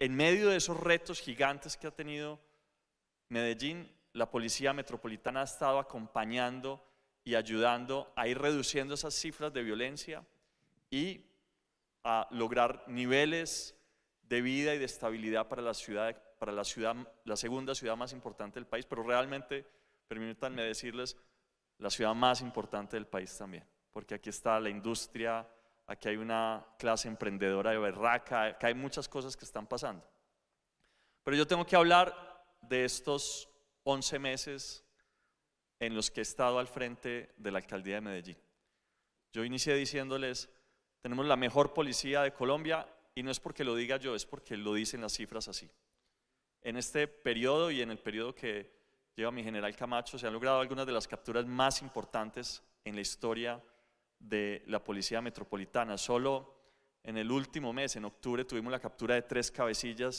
en medio de esos retos gigantes que ha tenido Medellín, la Policía Metropolitana ha estado acompañando y ayudando a ir reduciendo esas cifras de violencia y a lograr niveles de vida y de estabilidad para la ciudad, para la ciudad, la segunda ciudad más importante del país, pero realmente, permítanme decirles, la ciudad más importante del país también, porque aquí está la industria, aquí hay una clase emprendedora de berraca, acá hay muchas cosas que están pasando. Pero yo tengo que hablar de estos 11 meses en los que he estado al frente de la alcaldía de Medellín. Yo inicié diciéndoles, tenemos la mejor policía de Colombia y no es porque lo diga yo, es porque lo dicen las cifras así. En este periodo y en el periodo que lleva mi general Camacho se han logrado algunas de las capturas más importantes en la historia de la Policía Metropolitana. Solo en el último mes, en octubre, tuvimos la captura de tres cabecillas